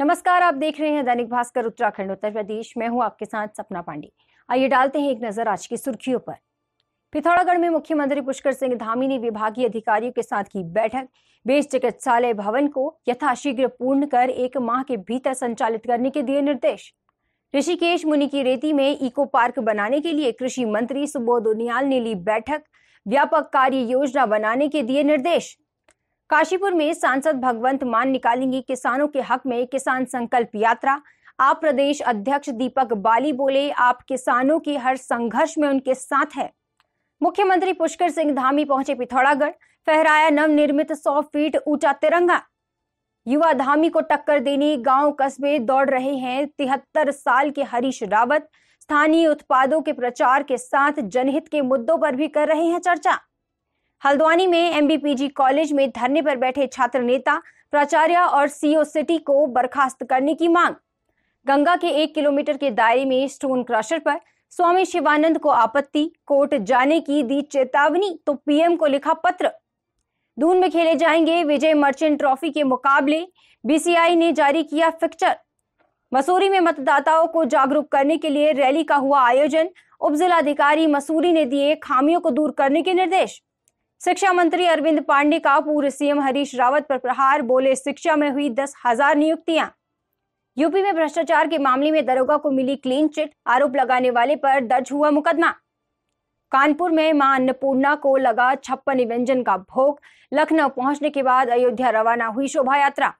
नमस्कार आप देख रहे हैं दैनिक भास्कर उत्तराखंड उत्तर प्रदेश मैं हूं आपके साथ सपना पांडे आइए डालते हैं एक नजर आज की सुर्खियों पर पिथौरागढ़ में मुख्यमंत्री पुष्कर सिंह धामी ने विभागीय अधिकारियों के साथ की बैठक बेस चिकित्सालय भवन को यथाशीघ्र पूर्ण कर एक माह के भीतर संचालित करने के दिए निर्देश ऋषिकेश मुनि की रेती में इको पार्क बनाने के लिए कृषि मंत्री सुबोध उनियाल ने ली बैठक व्यापक कार्य योजना बनाने के दिए निर्देश काशीपुर में सांसद भगवंत मान निकालेंगे किसानों के हक में किसान संकल्प यात्रा आप प्रदेश अध्यक्ष दीपक बाली बोले आप किसानों की हर संघर्ष में उनके साथ है मुख्यमंत्री पुष्कर सिंह धामी पहुंचे पिथौरागढ़ फहराया नव निर्मित सौ फीट ऊंचा तिरंगा युवा धामी को टक्कर देने गांव कस्बे दौड़ रहे हैं तिहत्तर साल के हरीश रावत स्थानीय उत्पादों के प्रचार के साथ जनहित के मुद्दों पर भी कर रहे हैं चर्चा हल्द्वानी में एमबीपीजी कॉलेज में धरने पर बैठे छात्र नेता प्राचार्य और सीओ e सिटी को बर्खास्त करने की मांग गंगा के एक किलोमीटर के दायरे में स्टोन क्रशर पर स्वामी शिवानंद को आपत्ति कोर्ट जाने की दी चेतावनी तो पीएम को लिखा पत्र दून में खेले जाएंगे विजय मर्चेंट ट्रॉफी के मुकाबले बीसीआई ने जारी किया फिक्चर मसूरी में मतदाताओं को जागरूक करने के लिए रैली का हुआ आयोजन उप जिलाधिकारी मसूरी ने दिए खामियों को दूर करने के निर्देश शिक्षा मंत्री अरविंद पांडे का पूर्व सीएम हरीश रावत पर प्रहार बोले शिक्षा में हुई दस हजार नियुक्तियां यूपी में भ्रष्टाचार के मामले में दरोगा को मिली क्लीन चिट आरोप लगाने वाले पर दर्ज हुआ मुकदमा कानपुर में मां अन्नपूर्णा को लगा छप्पन व्यंजन का भोग लखनऊ पहुंचने के बाद अयोध्या रवाना हुई शोभा यात्रा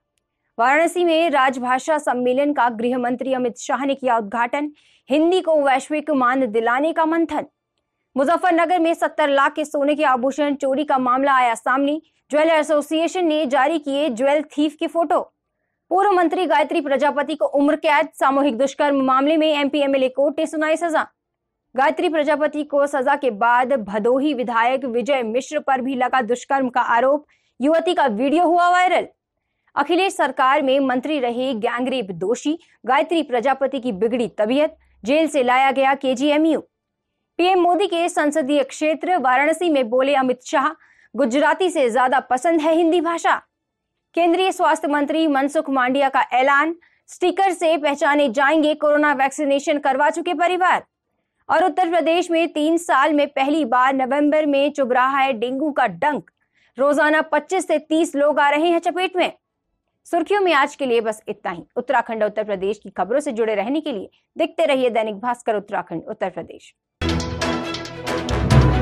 वाराणसी में राजभाषा सम्मेलन का गृह मंत्री अमित शाह ने किया उद्घाटन हिंदी को वैश्विक मान दिलाने का मंथन मुजफ्फरनगर में सत्तर लाख के सोने के आभूषण चोरी का मामला आया सामने ज्वेलर एसोसिएशन ने जारी किए ज्वेल थीफ की फोटो पूर्व मंत्री गायत्री प्रजापति को उम्र कैद सामूहिक दुष्कर्म मामले में एमपी एमएलए कोर्ट ने सुनाई सजा गायत्री प्रजापति को सजा के बाद भदोही विधायक विजय मिश्र पर भी लगा दुष्कर्म का आरोप युवती का वीडियो हुआ वायरल अखिलेश सरकार में मंत्री रहे गैंगरेप दोषी गायत्री प्रजापति की बिगड़ी तबीयत जेल से लाया गया केजीएमयू पीएम मोदी के संसदीय क्षेत्र वाराणसी में बोले अमित शाह गुजराती से ज्यादा पसंद है हिंदी भाषा केंद्रीय स्वास्थ्य मंत्री मनसुख मांडिया का ऐलान स्टिकर से पहचाने जाएंगे कोरोना वैक्सीनेशन करवा चुके परिवार और उत्तर प्रदेश में तीन साल में पहली बार नवंबर में चुभ रहा है डेंगू का डंक रोजाना 25 से 30 लोग आ रहे हैं चपेट में सुर्खियों में आज के लिए बस इतना ही उत्तराखंड उत्तर प्रदेश की खबरों से जुड़े रहने के लिए देखते रहिए दैनिक भास्कर उत्तराखंड उत्तर प्रदेश Thank you.